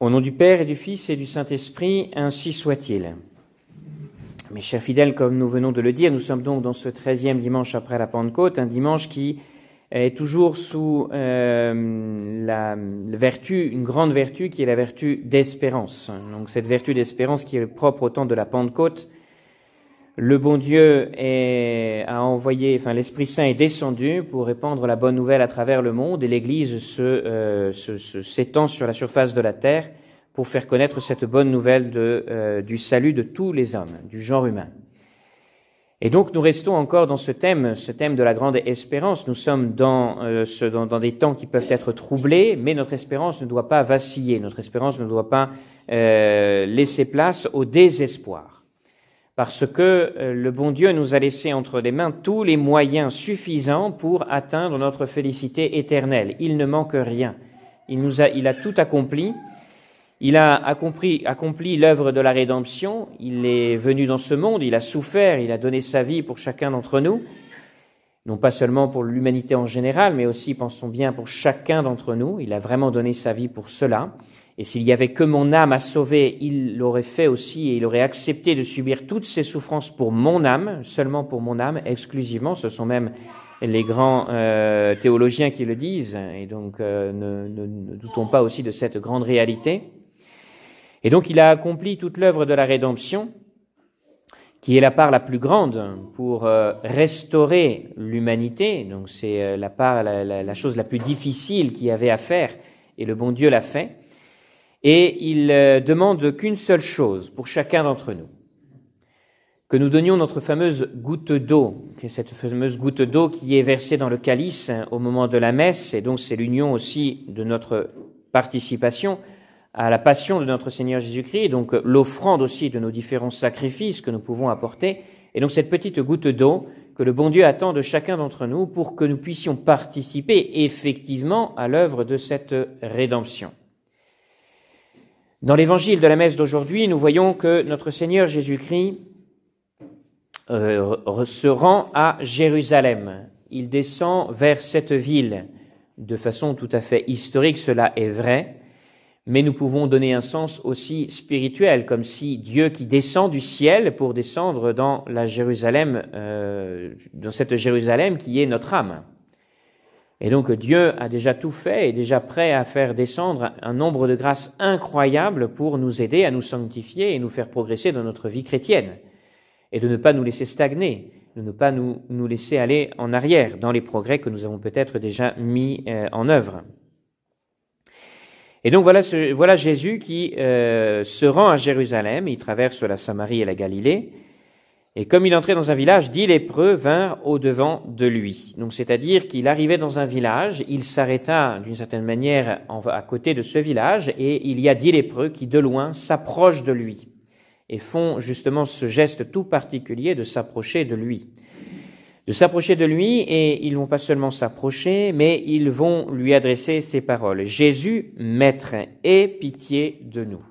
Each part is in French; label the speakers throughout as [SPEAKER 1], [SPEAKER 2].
[SPEAKER 1] Au nom du Père et du Fils et du Saint-Esprit, ainsi soit-il. Mes chers fidèles, comme nous venons de le dire, nous sommes donc dans ce treizième dimanche après la Pentecôte, un dimanche qui est toujours sous euh, la vertu, une grande vertu qui est la vertu d'espérance. Donc cette vertu d'espérance qui est propre au temps de la Pentecôte, le bon Dieu a envoyé, enfin l'Esprit Saint est descendu pour répandre la bonne nouvelle à travers le monde et l'Église se, euh, s'étend sur la surface de la terre pour faire connaître cette bonne nouvelle de, euh, du salut de tous les hommes, du genre humain. Et donc nous restons encore dans ce thème, ce thème de la grande espérance. Nous sommes dans, euh, ce, dans, des temps qui peuvent être troublés, mais notre espérance ne doit pas vaciller, notre espérance ne doit pas laisser place au désespoir parce que euh, le bon Dieu nous a laissé entre les mains tous les moyens suffisants pour atteindre notre félicité éternelle. Il ne manque rien. Il, a, tout accompli. Il a accompli l'œuvre de la rédemption. Il est venu dans ce monde, il a souffert, il a donné sa vie pour chacun d'entre nous. Non pas seulement pour l'humanité en général, mais aussi, pensons bien, pour chacun d'entre nous. Il a vraiment donné sa vie pour cela. Et s'il y avait que mon âme à sauver, il l'aurait fait aussi et il aurait accepté de subir toutes ces souffrances pour mon âme, seulement pour mon âme, exclusivement. Ce sont même les grands euh, théologiens qui le disent. Et donc, euh, ne, doutons pas aussi de cette grande réalité. Et donc, il a accompli toute l'œuvre de la rédemption, qui est la part la plus grande pour euh, restaurer l'humanité. Donc, c'est la part, la, la, la chose la plus difficile qu'il y avait à faire. Et le bon Dieu l'a fait et il euh, demande qu'une seule chose pour chacun d'entre nous, que nous donnions notre fameuse goutte d'eau, cette fameuse goutte d'eau qui est versée dans le calice hein, au moment de la messe, et donc c'est l'union aussi de notre participation à la passion de notre Seigneur Jésus-Christ, et donc l'offrande aussi de nos différents sacrifices que nous pouvons apporter, et donc cette petite goutte d'eau que le bon Dieu attend de chacun d'entre nous pour que nous puissions participer effectivement à l'œuvre de cette rédemption. Dans l'évangile de la messe d'aujourd'hui, nous voyons que notre Seigneur Jésus-Christ euh, se rend à Jérusalem. Il descend vers cette ville. De façon tout à fait historique, cela est vrai, mais nous pouvons donner un sens aussi spirituel, comme si Dieu qui descend du ciel pour descendre dans la Jérusalem, euh, dans cette Jérusalem qui est notre âme. Et donc Dieu a déjà tout fait, et déjà prêt à faire descendre un nombre de grâces incroyables pour nous aider à nous sanctifier et nous faire progresser dans notre vie chrétienne, et de ne pas nous laisser stagner, de ne pas nous, laisser aller en arrière dans les progrès que nous avons peut-être déjà mis euh, en œuvre. Et donc voilà, voilà Jésus qui euh, se rend à Jérusalem, il traverse la Samarie et la Galilée, et comme il entrait dans un village, dix lépreux vinrent au-devant de lui. Donc, c'est-à-dire qu'il arrivait dans un village, il s'arrêta d'une certaine manière à côté de ce village, et il y a dix lépreux qui, de loin, s'approchent de lui et font justement ce geste tout particulier de s'approcher de lui. De s'approcher de lui, et ils vont pas seulement s'approcher, mais ils vont lui adresser ces paroles. Jésus, Maître, aie pitié de nous.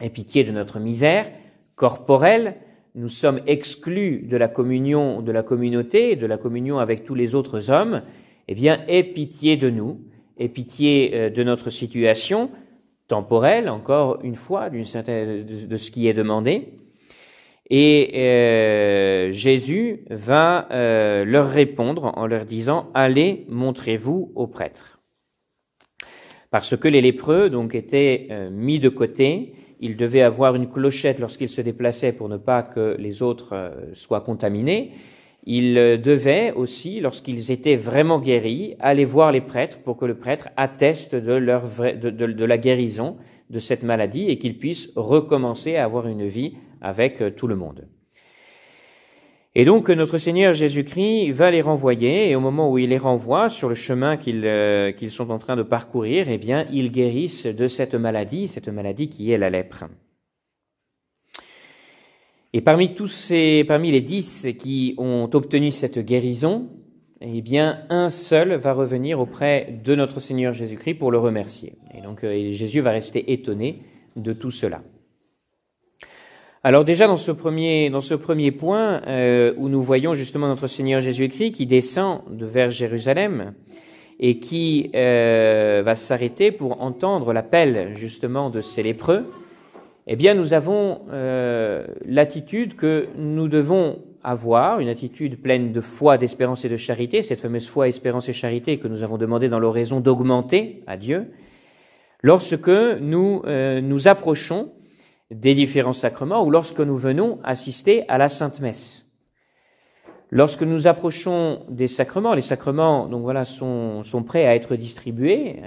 [SPEAKER 1] Aie pitié de notre misère corporelle, nous sommes exclus de la communion de la communauté, de la communion avec tous les autres hommes, eh bien, aie pitié de nous, aie pitié euh, de notre situation temporelle, encore une fois, d'une certaine, de, ce qui est demandé. Et euh, Jésus va euh, leur répondre en leur disant Allez, montrez-vous aux prêtres. Parce que les lépreux donc étaient mis de côté, il devait avoir une clochette lorsqu'il se déplaçait pour ne pas que les autres euh, soient contaminés. Il euh, devait aussi, lorsqu'ils étaient vraiment guéris, aller voir les prêtres pour que le prêtre atteste de, de la guérison de cette maladie et qu'ils puissent recommencer à avoir une vie avec euh, tout le monde. Et donc notre Seigneur Jésus-Christ va les renvoyer, et au moment où il les renvoie sur le chemin euh, qu'ils sont en train de parcourir, eh bien, ils guérissent de cette maladie, cette maladie qui est la lèpre. Et parmi tous ces, parmi les dix qui ont obtenu cette guérison, eh bien, un seul va revenir auprès de notre Seigneur Jésus-Christ pour le remercier. Et donc, euh, Jésus va rester étonné de tout cela. Alors déjà dans ce premier, dans ce premier point euh, où nous voyons justement notre Seigneur Jésus-Christ qui descend de vers Jérusalem et qui euh, va s'arrêter pour entendre l'appel justement de ces lépreux, eh bien nous avons euh, l'attitude que nous devons avoir, une attitude pleine de foi, d'espérance et de charité, cette fameuse foi, espérance et charité que nous avons demandé dans l'oraison d'augmenter à Dieu, lorsque nous nous approchons des différents sacrements ou lorsque nous venons assister à la Sainte Messe. Lorsque nous approchons des sacrements, les sacrements donc voilà sont, prêts à être distribués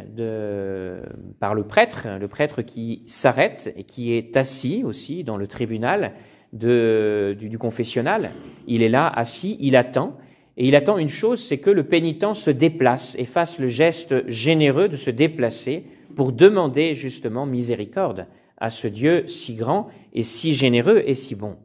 [SPEAKER 1] par le prêtre, le prêtre qui s'arrête et qui est assis aussi dans le tribunal du confessionnal. Il est là assis, il attend et il attend une chose, c'est que le pénitent se déplace et fasse le geste généreux de se déplacer pour demander justement miséricorde à ce Dieu si grand et si généreux et si bon.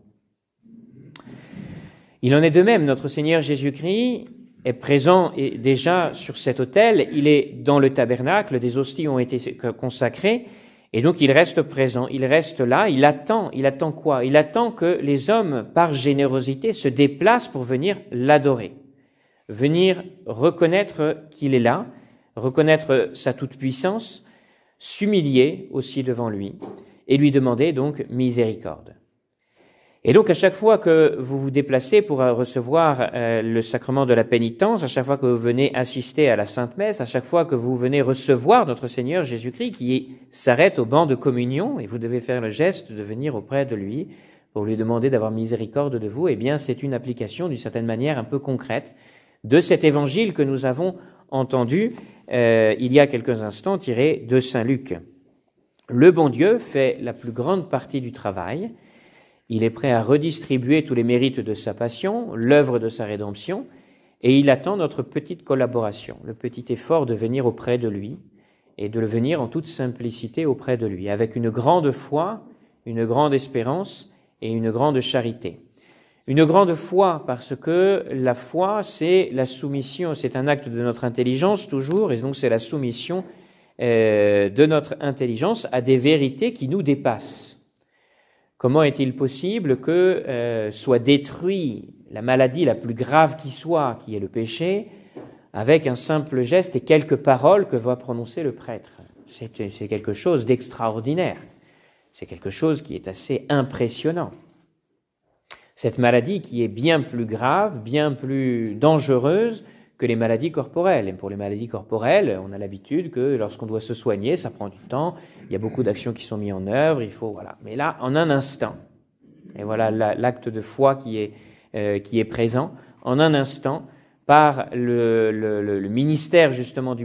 [SPEAKER 1] Il en est de même, notre Seigneur Jésus-Christ est présent et déjà sur cet autel, il est dans le tabernacle, des hosties ont été consacrées, et donc il reste présent, il reste là, il attend, il attend quoi Il attend que les hommes, par générosité, se déplacent pour venir l'adorer, venir reconnaître qu'il est là, reconnaître sa toute-puissance, s'humilier aussi devant lui et lui demander donc miséricorde. Et donc à chaque fois que vous vous déplacez pour recevoir euh, le sacrement de la pénitence, à chaque fois que vous venez assister à la Sainte Messe, à chaque fois que vous venez recevoir notre Seigneur Jésus-Christ qui s'arrête au banc de communion, et vous devez faire le geste de venir auprès de lui pour lui demander d'avoir miséricorde de vous, eh bien c'est une application d'une certaine manière un peu concrète de cet évangile que nous avons entendu euh, il y a quelques instants tiré de Saint Luc. Le bon Dieu fait la plus grande partie du travail. Il est prêt à redistribuer tous les mérites de sa passion, l'œuvre de sa rédemption, et il attend notre petite collaboration, le petit effort de venir auprès de lui et de le venir en toute simplicité auprès de lui, avec une grande foi, une grande espérance et une grande charité. Une grande foi, parce que la foi, c'est la soumission, c'est un acte de notre intelligence toujours, et donc c'est la soumission euh, de notre intelligence à des vérités qui nous dépassent. Comment est-il possible que euh, soit détruit la maladie la plus grave qui soit, qui est le péché, avec un simple geste et quelques paroles que va prononcer le prêtre C'est quelque chose d'extraordinaire. C'est quelque chose qui est assez impressionnant. Cette maladie qui est bien plus grave, bien plus dangereuse que les maladies corporelles. Et pour les maladies corporelles, on a l'habitude que lorsqu'on doit se soigner, ça prend du temps, il y a beaucoup d'actions qui sont mises en œuvre, il faut voilà. Mais là, en un instant, et voilà l'acte de foi euh, qui est, présent, en un instant, par le, ministère justement du,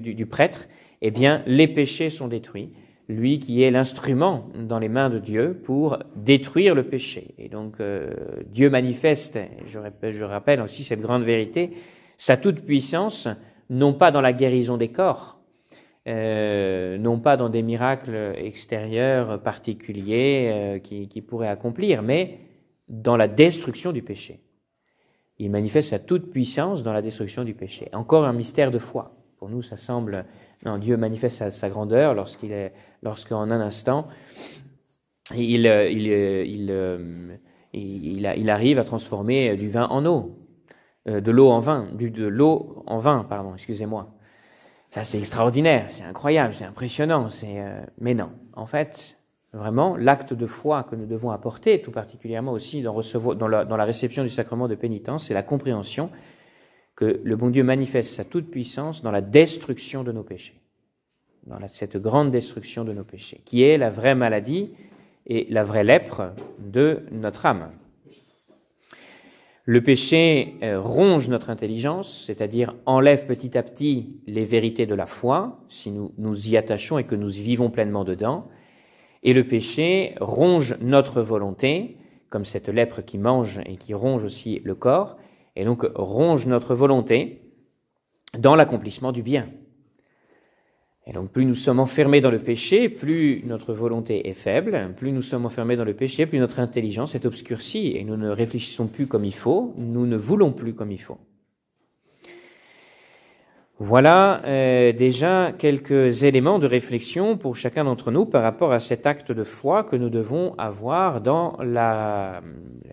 [SPEAKER 1] du prêtre, eh bien, les péchés sont détruits lui qui est l'instrument dans les mains de Dieu pour détruire le péché. Et donc euh, Dieu manifeste, je, rappelle aussi cette grande vérité, sa toute-puissance, non pas dans la guérison des corps, euh, non pas dans des miracles extérieurs particuliers qu'il euh, qui, qui accomplir, mais dans la destruction du péché. Il manifeste sa toute-puissance dans la destruction du péché. Encore un mystère de foi. Pour nous, ça semble Dieu manifeste sa, grandeur lorsqu'il est, lorsqu'en un instant, il, euh, euh, euh, arrive à transformer du vin en eau, de l'eau en vin, du, de l'eau en vin, pardon, excusez-moi. Ça, c'est extraordinaire, c'est incroyable, c'est impressionnant, c'est, mais non. En fait, vraiment, l'acte de foi que nous devons apporter, tout particulièrement aussi dans, la, dans la réception du sacrement de pénitence, c'est la compréhension que le bon Dieu manifeste sa toute-puissance dans la destruction de nos péchés, dans cette grande destruction de nos péchés, qui est la vraie maladie et la vraie lèpre de notre âme. Le péché euh, ronge notre intelligence, c'est-à-dire enlève petit à petit les vérités de la foi, si nous nous y attachons et que nous vivons pleinement dedans. Et le péché ronge notre volonté, comme cette lèpre qui mange et qui ronge aussi le corps, et donc ronge notre volonté dans l'accomplissement du bien. Et donc plus nous sommes enfermés dans le péché, plus notre volonté est faible, plus nous sommes enfermés dans le péché, plus notre intelligence est obscurcie et nous ne réfléchissons plus comme il faut, nous ne voulons plus comme il faut. Voilà euh, déjà quelques éléments de réflexion pour chacun d'entre nous par rapport à cet acte de foi que nous devons avoir dans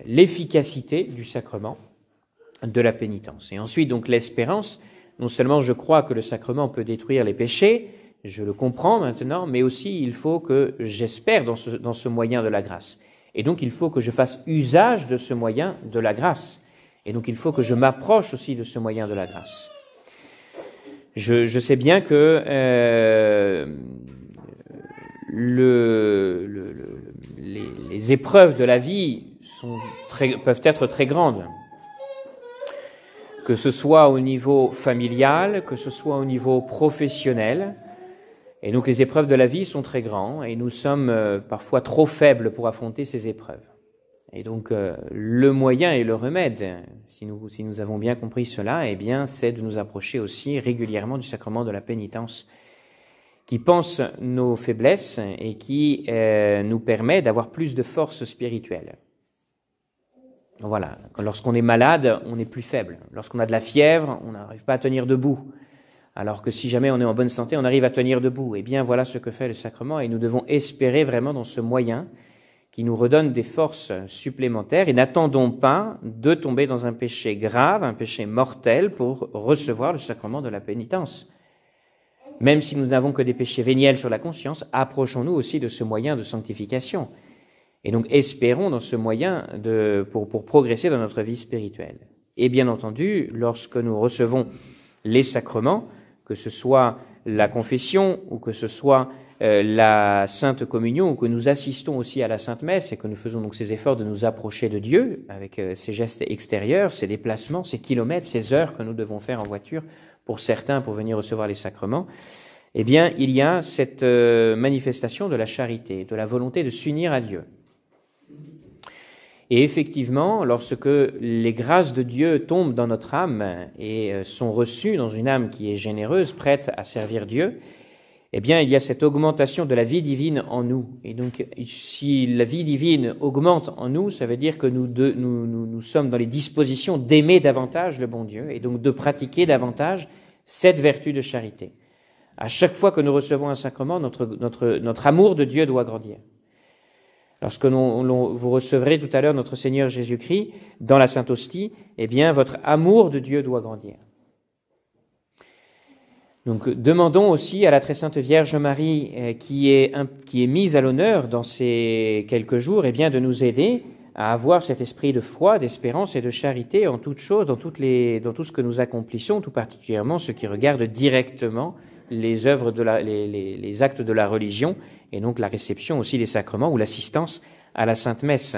[SPEAKER 1] l'efficacité du sacrement de la pénitence. Et ensuite, donc, l'espérance, non seulement je crois que le sacrement peut détruire les péchés, je le comprends maintenant, mais aussi il faut que j'espère dans ce, dans ce moyen de la grâce. Et donc, il faut que je fasse usage de ce moyen de la grâce. Et donc, il faut que je m'approche aussi de ce moyen de la grâce. Je, sais bien que euh, les, épreuves de la vie sont peuvent être très grandes que ce soit au niveau familial, que ce soit au niveau professionnel. Et donc les épreuves de la vie sont très grandes et nous sommes euh, parfois trop faibles pour affronter ces épreuves. Et donc euh, le moyen et le remède, si nous, avons bien compris cela, eh bien c'est de nous approcher aussi régulièrement du sacrement de la pénitence qui pense nos faiblesses et qui euh, nous permet d'avoir plus de force spirituelle. Voilà. Lorsqu'on est malade, on est plus faible. Lorsqu'on a de la fièvre, on n'arrive pas à tenir debout. Alors que si jamais on est en bonne santé, on arrive à tenir debout. Eh bien, voilà ce que fait le sacrement et nous devons espérer vraiment dans ce moyen qui nous redonne des forces supplémentaires et n'attendons pas de tomber dans un péché grave, un péché mortel pour recevoir le sacrement de la pénitence. Même si nous n'avons que des péchés véniels sur la conscience, approchons-nous aussi de ce moyen de sanctification. Et donc espérons dans ce moyen de, pour, progresser dans notre vie spirituelle. Et bien entendu, lorsque nous recevons les sacrements, que ce soit la confession ou que ce soit euh, la Sainte Communion ou que nous assistons aussi à la Sainte Messe et que nous faisons donc ces efforts de nous approcher de Dieu avec euh, ces gestes extérieurs, ces déplacements, ces kilomètres, ces heures que nous devons faire en voiture pour certains pour venir recevoir les sacrements, eh bien il y a cette euh, manifestation de la charité, de la volonté de s'unir à Dieu. Et effectivement, lorsque les grâces de Dieu tombent dans notre âme et euh, sont reçues dans une âme qui est généreuse, prête à servir Dieu, eh bien, il y a cette augmentation de la vie divine en nous. Et donc, si la vie divine augmente en nous, ça veut dire que nous, sommes dans les dispositions d'aimer davantage le bon Dieu et donc de pratiquer davantage cette vertu de charité. À chaque fois que nous recevons un sacrement, notre amour de Dieu doit grandir. Lorsque vous recevrez tout à l'heure notre Seigneur Jésus-Christ dans la Sainte Hostie, eh bien, votre amour de Dieu doit grandir. Donc, demandons aussi à la très sainte Vierge Marie, euh, qui, est, mise à l'honneur dans ces quelques jours, eh bien, de nous aider à avoir cet esprit de foi, d'espérance et de charité en toutes choses, dans, dans tout ce que nous accomplissons, tout particulièrement ce qui regarde directement les œuvres de la, les, les, actes de la religion et donc la réception aussi des sacrements ou l'assistance à la Sainte Messe.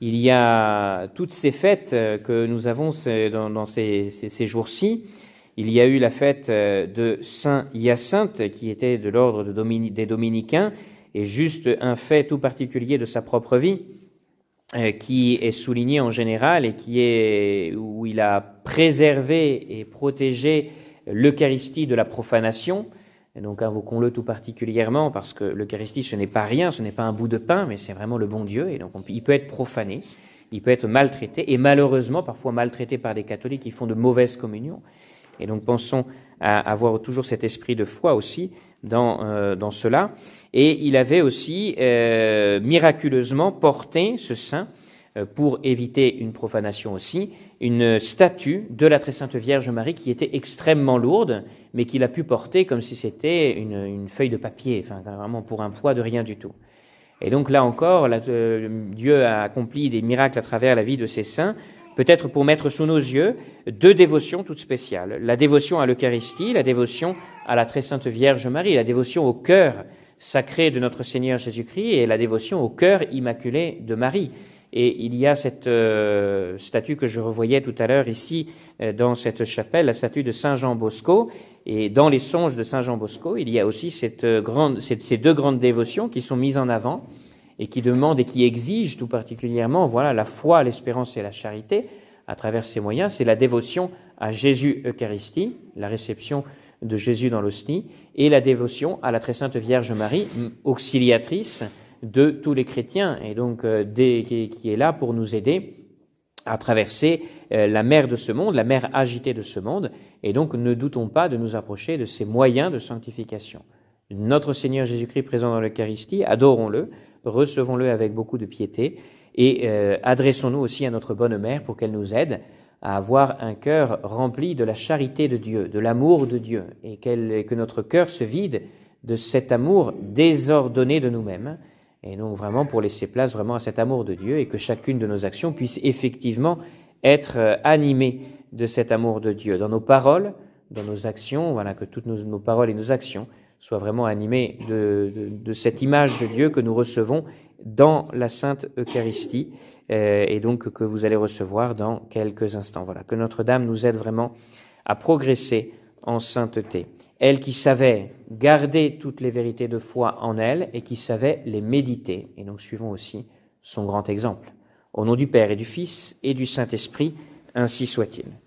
[SPEAKER 1] Il y a toutes ces fêtes euh, que nous avons dans, ces, jours-ci. Il y a eu la fête euh, de Saint Hyacinthe qui était de l'ordre des dominicains et juste un fait tout particulier de sa propre vie euh, qui est souligné en général et qui est où il a préservé et protégé l'Eucharistie de la profanation. donc invoquons-le tout particulièrement parce que l'Eucharistie, ce n'est pas rien, ce n'est pas un bout de pain, mais c'est vraiment le bon Dieu. Et donc il peut être profané, il peut être maltraité, et malheureusement parfois maltraité par des catholiques qui font de mauvaises communions. Et donc pensons à avoir toujours cet esprit de foi aussi dans, euh, cela. Et il avait aussi euh, miraculeusement porté ce saint euh, pour éviter une profanation aussi, une statue de la très sainte Vierge Marie qui était extrêmement lourde, mais qu'il a pu porter comme si c'était une, feuille de papier, vraiment pour un poids de rien du tout. Et donc là encore, euh, Dieu a accompli des miracles à travers la vie de ses saints, peut-être pour mettre sous nos yeux deux dévotions toutes spéciales. La dévotion à l'Eucharistie, la dévotion à la très sainte Vierge Marie, la dévotion au cœur sacré de notre Seigneur Jésus-Christ et la dévotion au cœur immaculé de Marie. Et il y a cette euh, statue que je revoyais tout à l'heure ici euh, dans cette chapelle, la statue de Saint Jean Bosco. Et dans les songes de Saint Jean Bosco, il y a aussi euh, ces deux grandes dévotions qui sont mises en avant et qui demandent et qui exigent tout particulièrement, voilà, la foi, l'espérance et la charité à travers ces moyens. C'est la dévotion à Jésus Eucharistie, la réception de Jésus dans l'hostie, et la dévotion à la très sainte Vierge Marie, auxiliatrice de tous les chrétiens et donc euh, qui, est là pour nous aider à traverser euh, la mer de ce monde, la mer agitée de ce monde, et donc ne doutons pas de nous approcher de ces moyens de sanctification. Notre Seigneur Jésus-Christ présent dans l'Eucharistie, adorons-le, recevons-le avec beaucoup de piété et euh, adressons-nous aussi à notre bonne mère pour qu'elle nous aide à avoir un cœur rempli de la charité de Dieu, de l'amour de Dieu, et que notre cœur se vide de cet amour désordonné de nous-mêmes, et donc vraiment pour laisser place vraiment à cet amour de Dieu et que chacune de nos actions puisse effectivement être euh, animée de cet amour de Dieu dans nos paroles, dans nos actions, voilà que toutes nos, paroles et nos actions soient vraiment animées de, cette image de Dieu que nous recevons dans la Sainte Eucharistie euh, et donc que vous allez recevoir dans quelques instants. Voilà que Notre-Dame nous aide vraiment à progresser en sainteté. Elle qui savait garder toutes les vérités de foi en elle et qui savait les méditer. Et nous suivons aussi son grand exemple. Au nom du Père et du Fils et du Saint-Esprit, ainsi soit-il.